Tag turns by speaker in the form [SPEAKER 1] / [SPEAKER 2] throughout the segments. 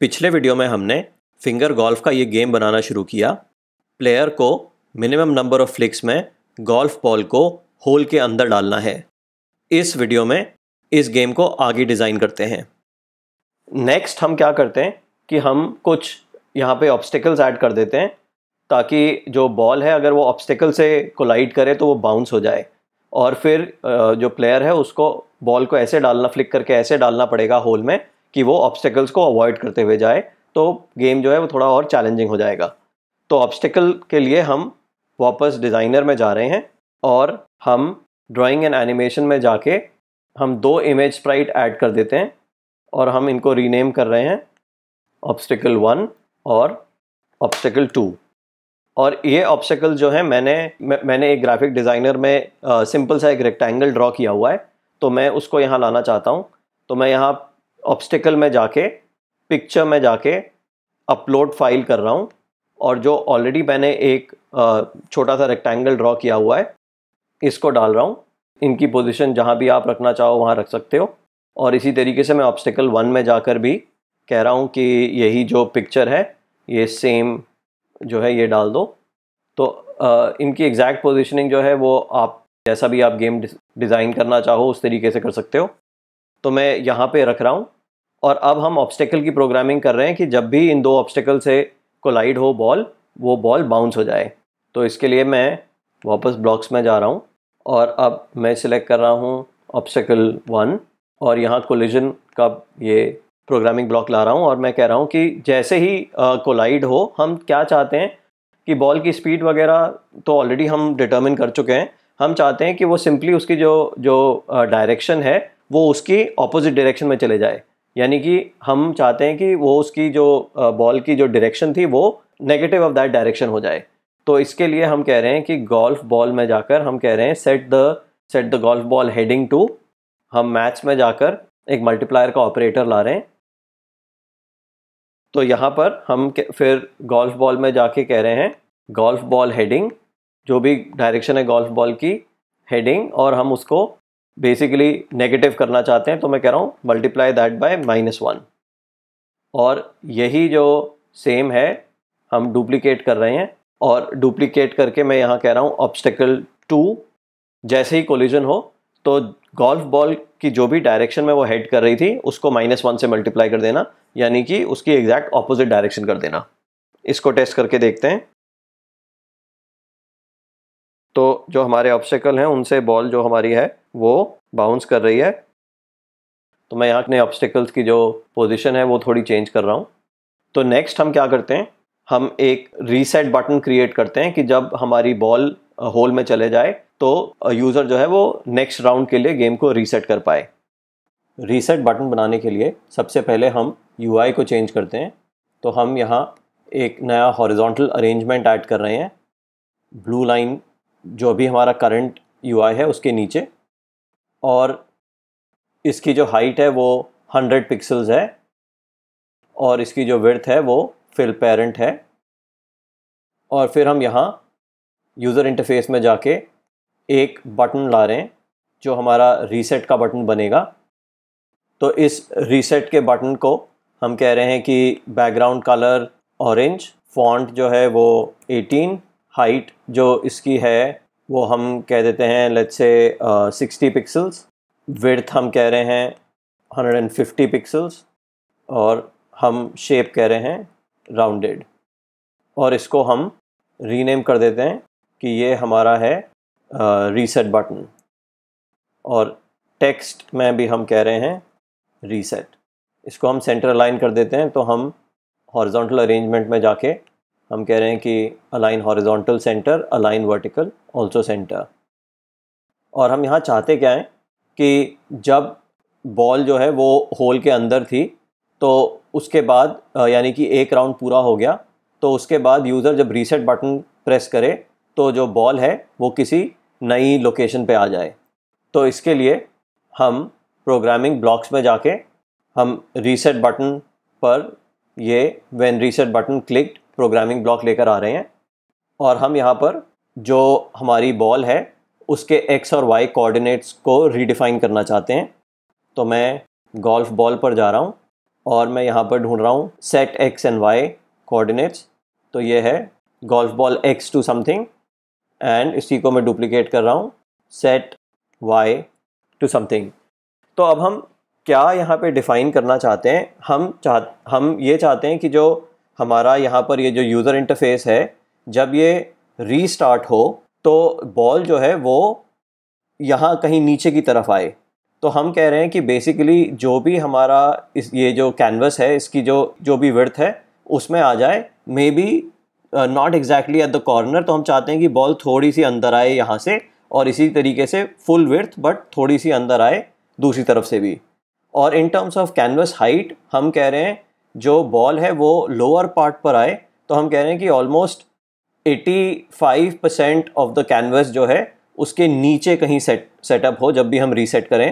[SPEAKER 1] पिछले वीडियो में हमने फिंगर गोल्फ का ये गेम बनाना शुरू किया प्लेयर को मिनिमम नंबर ऑफ फ्लिक्स में गोल्फ बॉल को होल के अंदर डालना है इस वीडियो में इस गेम को आगे डिज़ाइन करते हैं नेक्स्ट हम क्या करते हैं कि हम कुछ यहाँ पे ऑब्स्टिकल्स ऐड कर देते हैं ताकि जो बॉल है अगर वो ऑब्स्टिकल से कोलाइड करे तो वो बाउंस हो जाए और फिर जो प्लेयर है उसको बॉल को ऐसे डालना फ्लिक करके ऐसे डालना पड़ेगा होल में कि वो ऑब्स्टेकल्स को अवॉइड करते हुए जाए तो गेम जो है वो थोड़ा और चैलेंजिंग हो जाएगा तो ऑब्स्टेकल के लिए हम वापस डिज़ाइनर में जा रहे हैं और हम ड्राइंग एंड एनिमेशन में जाके हम दो इमेज स्प्राइट ऐड कर देते हैं और हम इनको रीनेम कर रहे हैं ऑब्स्टिकल वन और ऑब्स्टिकल टू और ये ऑब्स्टिकल जो है मैंने मैंने एक ग्राफिक डिज़ाइनर में सिंपल सा एक रेक्टेंगल ड्रॉ किया हुआ है तो मैं उसको यहाँ लाना चाहता हूँ तो मैं यहाँ ऑब्स्टिकल में जाके पिक्चर में जाके अपलोड फाइल कर रहा हूँ और जो ऑलरेडी मैंने एक छोटा सा रेक्टेंगल ड्रॉ किया हुआ है इसको डाल रहा हूँ इनकी पोजीशन जहाँ भी आप रखना चाहो वहाँ रख सकते हो और इसी तरीके से मैं ऑब्स्टिकल वन में जाकर भी कह रहा हूँ कि यही जो पिक्चर है ये सेम जो है ये डाल दो तो आ, इनकी एग्जैक्ट पोजिशनिंग जो है वो आप जैसा भी आप गेम डिज़ाइन करना चाहो उस तरीके से कर सकते हो तो मैं यहाँ पे रख रहा हूँ और अब हम ऑब्स्टेकल की प्रोग्रामिंग कर रहे हैं कि जब भी इन दो ऑब्स्टेकल से कोलाइड हो बॉल वो बॉल बाउंस हो जाए तो इसके लिए मैं वापस ब्लॉक्स में जा रहा हूँ और अब मैं सिलेक्ट कर रहा हूँ ऑब्स्टेकल वन और यहाँ कोलिजन का ये प्रोग्रामिंग ब्लॉक ला रहा हूँ और मैं कह रहा हूँ कि जैसे ही कोलाइड हो हम क्या चाहते हैं कि बॉल की स्पीड वगैरह तो ऑलरेडी हम डिटर्मिन कर चुके हैं हम चाहते हैं कि वो सिंपली उसकी जो जो डायरेक्शन है वो उसकी ऑपोजिट डायरेक्शन में चले जाए यानी कि हम चाहते हैं कि वो उसकी जो बॉल की जो डायरेक्शन थी वो नेगेटिव ऑफ दैट डायरेक्शन हो जाए तो इसके लिए हम कह रहे हैं कि गोल्फ बॉल में जाकर हम कह रहे हैं set the set the golf ball heading to हम मैच में जाकर एक मल्टीप्लायर का ऑपरेटर ला रहे हैं तो यहाँ पर हम फिर गोल्फ बॉल में जाके कह रहे हैं गोल्फ बॉल हेडिंग जो भी डायरेक्शन है गोल्फ बॉल की हेडिंग और हम उसको बेसिकली नेगेटिव करना चाहते हैं तो मैं कह रहा हूँ multiply that by minus one और यही जो सेम है हम डुप्लीकेट कर रहे हैं और डुप्लीकेट करके मैं यहाँ कह रहा हूँ ऑब्स्टेकल टू जैसे ही कोलिजन हो तो गोल्फ बॉल की जो भी डायरेक्शन में वो हेड कर रही थी उसको माइनस वन से मल्टीप्लाई कर देना यानी कि उसकी एग्जैक्ट ऑपोजिट डायरेक्शन कर देना इसको टेस्ट करके देखते हैं तो जो हमारे ऑब्स्टेकल हैं उनसे बॉल जो हमारी है वो बाउंस कर रही है तो मैं यहाँ अपने ऑब्स्टिकल्स की जो पोजीशन है वो थोड़ी चेंज कर रहा हूँ तो नेक्स्ट हम क्या करते हैं हम एक रीसेट बटन क्रिएट करते हैं कि जब हमारी बॉल होल में चले जाए तो यूज़र जो है वो नेक्स्ट राउंड के लिए गेम को रीसेट कर पाए रीसेट बटन बनाने के लिए सबसे पहले हम यू को चेंज करते हैं तो हम यहाँ एक नया हॉरिजॉन्टल अरेंजमेंट ऐड कर रहे हैं ब्लू लाइन जो भी हमारा करंट यू है उसके नीचे और इसकी जो हाइट है वो 100 पिक्सल्स है और इसकी जो विर्थ है वो फिल पेरेंट है और फिर हम यहाँ यूज़र इंटरफेस में जाके एक बटन ला रहे हैं जो हमारा रीसेट का बटन बनेगा तो इस रीसेट के बटन को हम कह रहे हैं कि बैकग्राउंड कलर ऑरेंज फॉन्ट जो है वो 18 हाइट जो इसकी है वो हम कह देते हैं let's say sixty pixels width हम कह रहे हैं हंड्रेड एंड फिफ्टी पिक्सल्स और हम शेप कह रहे हैं राउंडेड और इसको हम रीनेम कर देते हैं कि ये हमारा है रीसेट uh, बटन और टेक्स्ट में भी हम कह रहे हैं रीसेट इसको हम सेंटर अलाइन कर देते हैं तो हम हॉर्जोंटल अरेंजमेंट में जाके हम कह रहे हैं कि align horizontal centre align vertical also centre और हम यहाँ चाहते क्या हैं कि जब बॉल जो है वो होल के अंदर थी तो उसके बाद यानी कि एक राउंड पूरा हो गया तो उसके बाद यूज़र जब रीसेट बटन प्रेस करे तो जो बॉल है वो किसी नई लोकेशन पे आ जाए तो इसके लिए हम प्रोग्रामिंग ब्लॉक्स में जाके हम रीसेट बटन पर ये when reset button clicked programming block लेकर आ रहे हैं और हम यहाँ पर जो हमारी बॉल है उसके एक्स और वाई कोऑर्डिनेट्स को रीडिफाइन करना चाहते हैं तो मैं गोल्फ बॉल पर जा रहा हूँ और मैं यहाँ पर ढूंढ रहा हूँ set X and Y coordinates तो ये है golf ball X to something and इसी को मैं डुप्लिकेट कर रहा हूँ सेट वाई टू समथिंग तो अब हम क्या यहाँ पे डिफ़ाइन करना चाहते हैं हम चाह हम ये चाहते हैं कि जो हमारा यहाँ पर ये जो यूज़र इंटरफेस है जब ये रीस्टार्ट हो तो बॉल जो है वो यहाँ कहीं नीचे की तरफ आए तो हम कह रहे हैं कि बेसिकली जो भी हमारा इस ये जो कैनवस है इसकी जो जो भी वर्थ है उसमें आ जाए may be not exactly at the corner तो हम चाहते हैं कि बॉल थोड़ी सी अंदर आए यहाँ से और इसी तरीके से फुल विर्थ बट थोड़ी सी अंदर आए दूसरी तरफ से भी और in terms of canvas height हम कह रहे हैं जो बॉल है वो लोअर पार्ट पर आए तो हम कह रहे हैं कि almost 85 percent of the canvas जो है उसके नीचे कहीं सेट सेटअप हो जब भी हम रीसेट करें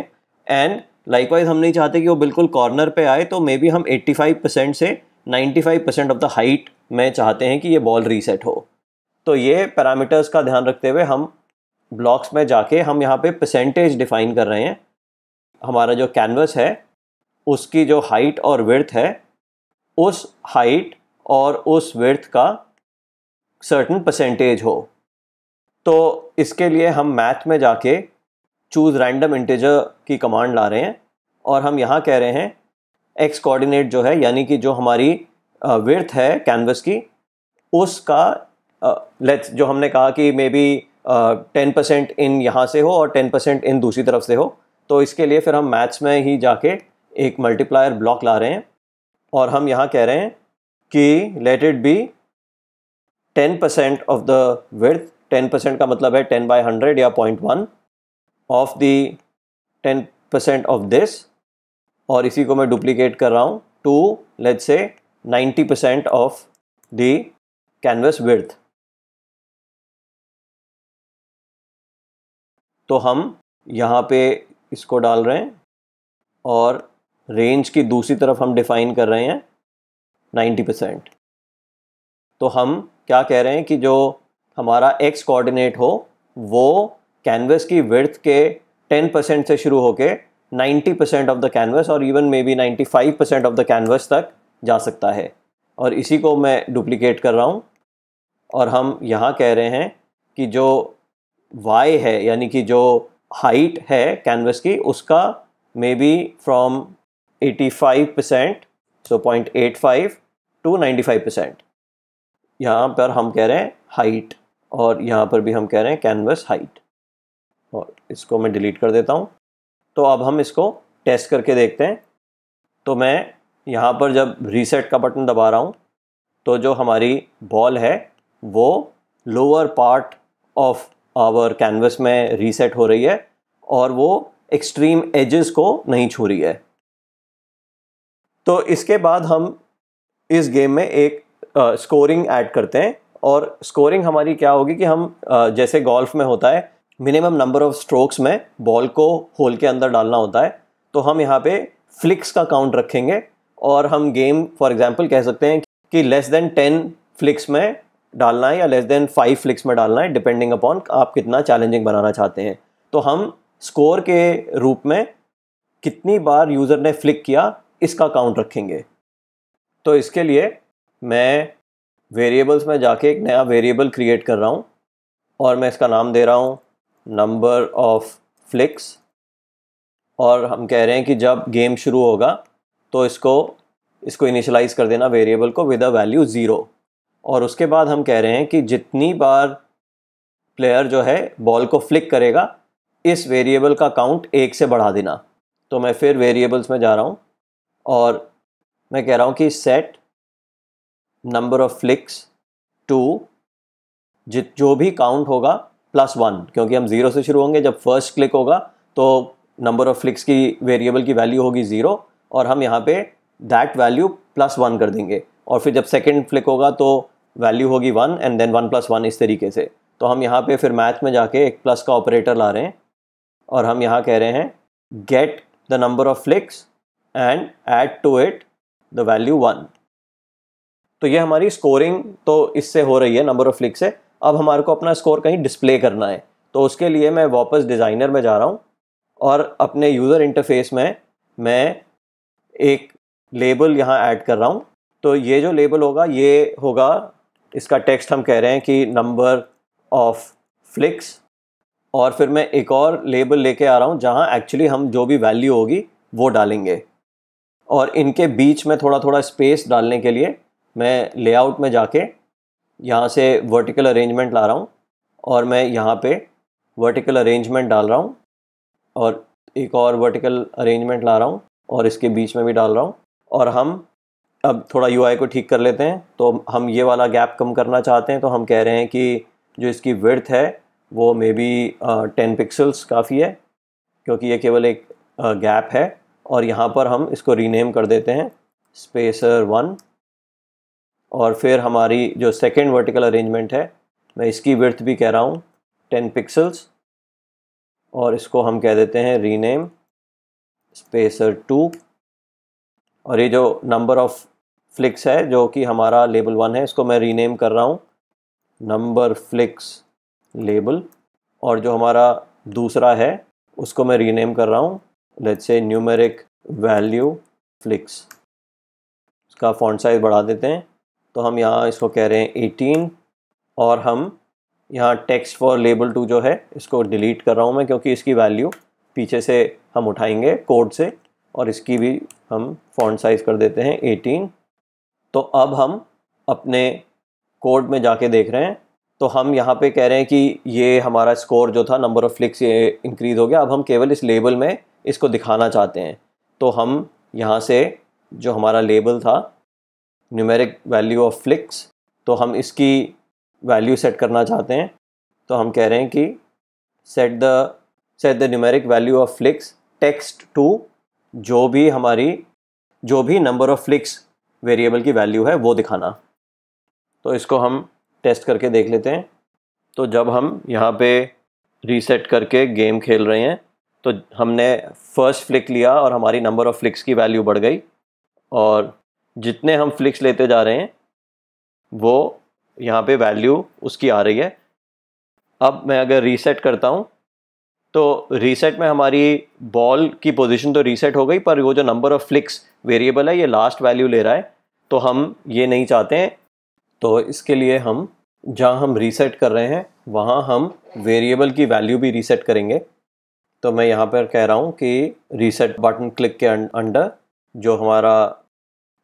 [SPEAKER 1] एंड लाइकवाइज हम नहीं चाहते कि वो बिल्कुल कॉर्नर पे आए तो मे बी हम 85 परसेंट से 95 परसेंट ऑफ द हाइट में चाहते हैं कि ये बॉल रीसेट हो तो ये पैरामीटर्स का ध्यान रखते हुए हम ब्लॉक्स में जाके हम यहाँ पे परसेंटेज डिफाइन कर रहे हैं हमारा जो कैनवस है उसकी जो हाइट और विर्थ है उस हाइट और उस विर्थ का सर्टन परसेंटेज हो तो इसके लिए हम मैथ में जाके चूज़ रैंडम इंटेजर की कमांड ला रहे हैं और हम यहाँ कह रहे हैं एक्स कोऑर्डिनेट जो है यानी कि जो हमारी विर्थ है कैनवस की उसका लेट्स जो हमने कहा कि may be ten percent in यहाँ से हो और टेन परसेंट इन दूसरी तरफ से हो तो इसके लिए फिर हम मैथ्स में ही जाके एक मल्टीप्लायर ब्लॉक ला रहे हैं और हम यहाँ कह रहे हैं कि let it be ten percent of the width ten percent का मतलब है टेन बाई हंड्रेड या point one of the ten percent of this और इसी को मैं डुप्लीकेट कर रहा हूँ to let say ninety percent of the canvas width तो हम यहाँ पे इसको डाल रहे हैं और रेंज की दूसरी तरफ हम डिफाइन कर रहे हैं 90 परसेंट तो हम क्या कह रहे हैं कि जो हमारा एक्स कोऑर्डिनेट हो वो कैनवस की विर्थ के 10 परसेंट से शुरू होकर 90 परसेंट ऑफ द कैनवस और even may be 95 percent of the canvas तक जा सकता है और इसी को मैं डुप्लीकेट कर रहा हूँ और हम यहाँ कह रहे हैं कि जो y है यानी कि जो हाइट है कैनवस की उसका may be from 85%, eight five to 95%। यहाँ पर हम कह रहे हैं हाइट और यहाँ पर भी हम कह रहे हैं कैनवस हाइट और इसको मैं डिलीट कर देता हूँ तो अब हम इसको टेस्ट करके देखते हैं तो मैं यहाँ पर जब रीसेट का बटन दबा रहा हूँ तो जो हमारी बॉल है वो lower part of our canvas में रीसेट हो रही है और वो एक्सट्रीम एजेस को नहीं छू रही है तो इसके बाद हम इस गेम में एक स्कोरिंग ऐड करते हैं और स्कोरिंग हमारी क्या होगी कि हम आ, जैसे गोल्फ में होता है मिनिमम नंबर ऑफ स्ट्रोक्स में बॉल को होल के अंदर डालना होता है तो हम यहाँ पे फ्लिक्स का काउंट रखेंगे और हम गेम फॉर एग्जांपल कह सकते हैं कि लेस देन टेन फ्लिक्स में डालना है या लेस देन फाइव फ्लिक्स में डालना है डिपेंडिंग अपॉन आप कितना चैलेंजिंग बनाना चाहते हैं तो हम स्कोर के रूप में कितनी बार यूज़र ने फ्लिक किया इसका काउंट रखेंगे तो इसके लिए मैं वेरिएबल्स में जाके एक नया वेरिएबल क्रिएट कर रहा हूँ और मैं इसका नाम दे रहा हूँ नंबर ऑफ फ्लिक्स और हम कह रहे हैं कि जब गेम शुरू होगा तो इसको इसको इनिशलाइज कर देना वेरिएबल को विद अ वैल्यू ज़ीरो और उसके बाद हम कह रहे हैं कि जितनी बार प्लेयर जो है बॉल को फ्लिक करेगा इस वेरिएबल का काउंट एक से बढ़ा देना तो मैं फिर वेरिएबल्स में जा रहा हूँ और मैं कह रहा हूँ कि set number of flicks to जित जो भी काउंट होगा प्लस वन क्योंकि हम ज़ीरो से शुरू होंगे जब फर्स्ट क्लिक होगा तो नंबर ऑफ फ्लिक्स की वेरिएबल की वैल्यू होगी ज़ीरो और हम यहाँ पे दैट वैल्यू प्लस वन कर देंगे और फिर जब सेकेंड फ्लिक होगा तो वैल्यू होगी one and then one plus one इस तरीके से तो हम यहाँ पे फिर मैथ में जाके एक प्लस का ऑपरेटर ला रहे हैं और हम यहाँ कह रहे हैं get the number of flicks and add to it the value one तो ये हमारी स्कोरिंग तो इससे हो रही है नंबर ऑफ क्लिक से अब हमारे को अपना स्कोर कहीं डिस्प्ले करना है तो उसके लिए मैं वापस डिज़ाइनर में जा रहा हूँ और अपने यूज़र इंटरफेस में मैं एक लेबल यहाँ ऐड कर रहा हूँ तो ये जो लेबल होगा ये होगा इसका टेक्स्ट हम कह रहे हैं कि नंबर ऑफ फ्लिक्स और फिर मैं एक और लेबल लेके आ रहा हूँ जहाँ एक्चुअली हम जो भी वैल्यू होगी वो डालेंगे और इनके बीच में थोड़ा थोड़ा स्पेस डालने के लिए मैं लेआउट में जाके यहाँ से वर्टिकल अरेंजमेंट ला रहा हूँ और मैं यहाँ पे वर्टिकल अरेंजमेंट डाल रहा हूँ और एक और वर्टिकल अरेंजमेंट ला रहा हूँ और इसके बीच में भी डाल रहा हूँ और हम अब थोड़ा यू को ठीक कर लेते हैं तो हम ये वाला गैप कम करना चाहते हैं तो हम कह रहे हैं कि जो इसकी वर्थ है वो मे बी टेन पिक्सल्स काफ़ी है क्योंकि ये केवल एक गैप है और यहाँ पर हम इसको रीनेम कर देते हैं स्पेसर वन और फिर हमारी जो सेकेंड वर्टिकल अरेंजमेंट है मैं इसकी वर्थ भी कह रहा हूँ टेन पिक्सल्स और इसको हम कह देते हैं रीनेम स्पेसर टू और ये जो नंबर ऑफ फ्लिक्स है जो कि हमारा लेबल वन है इसको मैं रीनेम कर रहा हूँ नंबर फ्लिक्स लेबल और जो हमारा दूसरा है उसको मैं रीनेम कर रहा हूँ let's say numeric value flicks इसका फॉन्ट साइज बढ़ा देते हैं तो हम यहाँ इसको कह रहे हैं 18 और हम यहाँ टेक्स्ट फॉर लेबल टू जो है इसको डिलीट कर रहा हूँ मैं क्योंकि इसकी वैल्यू पीछे से हम उठाएंगे कोड से और इसकी भी हम फॉन्ट साइज़ कर देते हैं 18 तो अब हम अपने कोड में जाके देख रहे हैं तो हम यहाँ पे कह रहे हैं कि ये हमारा स्कोर जो था नंबर ऑफ़ फ्लिक्स ये इंक्रीज़ हो गया अब हम केवल इस लेबल में इसको दिखाना चाहते हैं तो हम यहाँ से जो हमारा लेबल था न्यूमेरिक वैल्यू ऑफ फ्लिक्स तो हम इसकी वैल्यू सेट करना चाहते हैं तो हम कह रहे हैं कि set the set the numeric value of flicks text to जो भी हमारी जो भी नंबर ऑफ फ्लिक्स वेरिएबल की वैल्यू है वो दिखाना तो इसको हम टेस्ट करके देख लेते हैं तो जब हम यहाँ पे रीसेट करके गेम खेल रहे हैं तो हमने फर्स्ट फ्लिक लिया और हमारी नंबर ऑफ़ फ्लिक्स की वैल्यू बढ़ गई और जितने हम फ्लिक्स लेते जा रहे हैं वो यहाँ पे वैल्यू उसकी आ रही है अब मैं अगर रीसेट करता हूँ तो रीसेट में हमारी बॉल की पोजीशन तो रीसेट हो गई पर वो जो नंबर ऑफ़ फ्लिक्स वेरिएबल है ये लास्ट वैल्यू ले रहा है तो हम ये नहीं चाहते हैं तो इसके लिए हम जहाँ हम रीसेट कर रहे हैं वहाँ हम वेरिएबल की वैल्यू भी रीसेट करेंगे तो मैं यहाँ पर कह रहा हूँ कि रीसेट बटन क्लिक के अंडर जो हमारा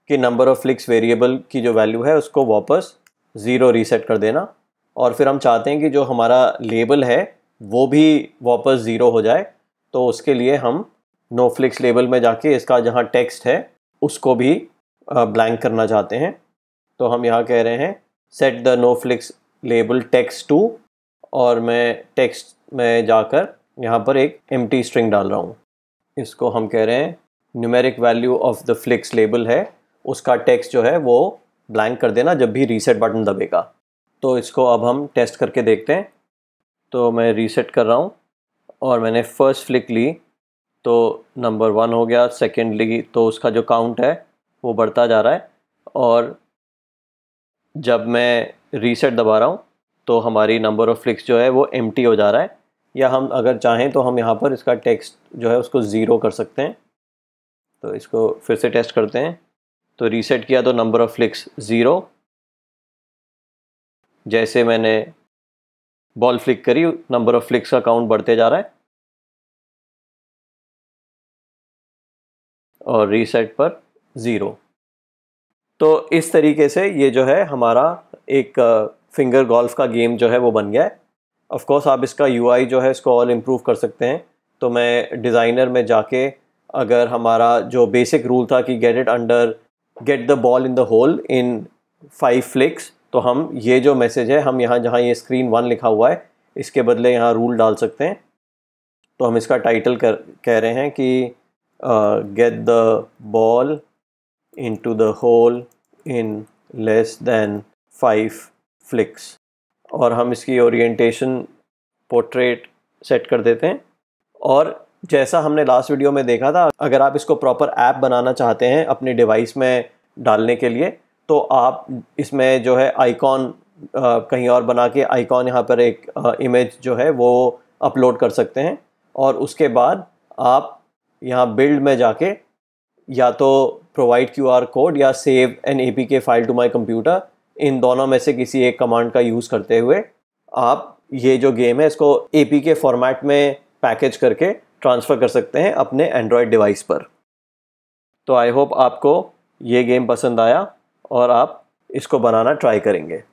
[SPEAKER 1] कि नंबर ऑफ़ फ्लिक्स वेरिएबल की जो वैल्यू है उसको वापस ज़ीरो रीसेट कर देना और फिर हम चाहते हैं कि जो हमारा लेबल है वो भी वापस ज़ीरो हो जाए तो उसके लिए हम नो फ्लिक्स लेबल में जाके इसका जहाँ टेक्स्ट है उसको भी ब्लैंक करना चाहते हैं तो हम यहाँ कह रहे हैं set the no flicks label text to और मैं टेक्स्ट में जाकर यहाँ पर एक एम स्ट्रिंग डाल रहा हूँ इसको हम कह रहे हैं numeric value of the flicks label है उसका टेक्स्ट जो है वो ब्लैंक कर देना जब भी रीसेट बटन दबेगा तो इसको अब हम टेस्ट करके देखते हैं तो मैं रीसेट कर रहा हूँ और मैंने फर्स्ट फ्लिक ली तो नंबर वन हो गया सेकेंड ली तो उसका जो काउंट है वो बढ़ता जा रहा है और जब मैं रीसेट दबा रहा हूँ तो हमारी नंबर ऑफ़ फ्लिक्स जो है वो एम्प्टी हो जा रहा है या हम अगर चाहें तो हम यहाँ पर इसका टेक्स्ट जो है उसको ज़ीरो कर सकते हैं तो इसको फिर से टेस्ट करते हैं तो रीसेट किया तो नंबर ऑफ़ फ्लिक्स ज़ीरो जैसे मैंने बॉल फ्लिक करी नंबर ऑफ़ फ्लिक्स का काउंट बढ़ते जा रहा है और रीसेट पर ज़ीरो तो इस तरीके से ये जो है हमारा एक फिंगर uh, गोल्फ़ का गेम जो है वो बन गया है ऑफ कोर्स आप इसका यू जो है इसको और इम्प्रूव कर सकते हैं तो मैं डिज़ाइनर में जाके अगर हमारा जो बेसिक रूल था कि get it under get the ball in the hole in five flicks तो हम ये जो मैसेज है हम यहाँ जहाँ ये स्क्रीन वन लिखा हुआ है इसके बदले यहाँ रूल डाल सकते हैं तो हम इसका टाइटल कर कह रहे हैं कि get the ball into the hole in less than five flicks और हम इसकी ओरिएंटेशन पोर्ट्रेट सेट कर देते हैं और जैसा हमने लास्ट वीडियो में देखा था अगर आप इसको प्रॉपर ऐप बनाना चाहते हैं अपने डिवाइस में डालने के लिए तो आप इसमें जो है आइकॉन कहीं और बना के आइकॉन यहाँ पर एक आ, इमेज जो है वो अपलोड कर सकते हैं और उसके बाद आप यहाँ बिल्ड में जाके या तो प्रोवाइड क्यू आर कोड या save an A P K file to my computer इन दोनों में से किसी एक कमांड का यूज़ करते हुए आप ये जो गेम है इसको ए के फॉर्मेट में पैकेज करके ट्रांसफ़र कर सकते हैं अपने एंड्रॉयड डिवाइस पर तो आई होप आपको ये गेम पसंद आया और आप इसको बनाना ट्राई करेंगे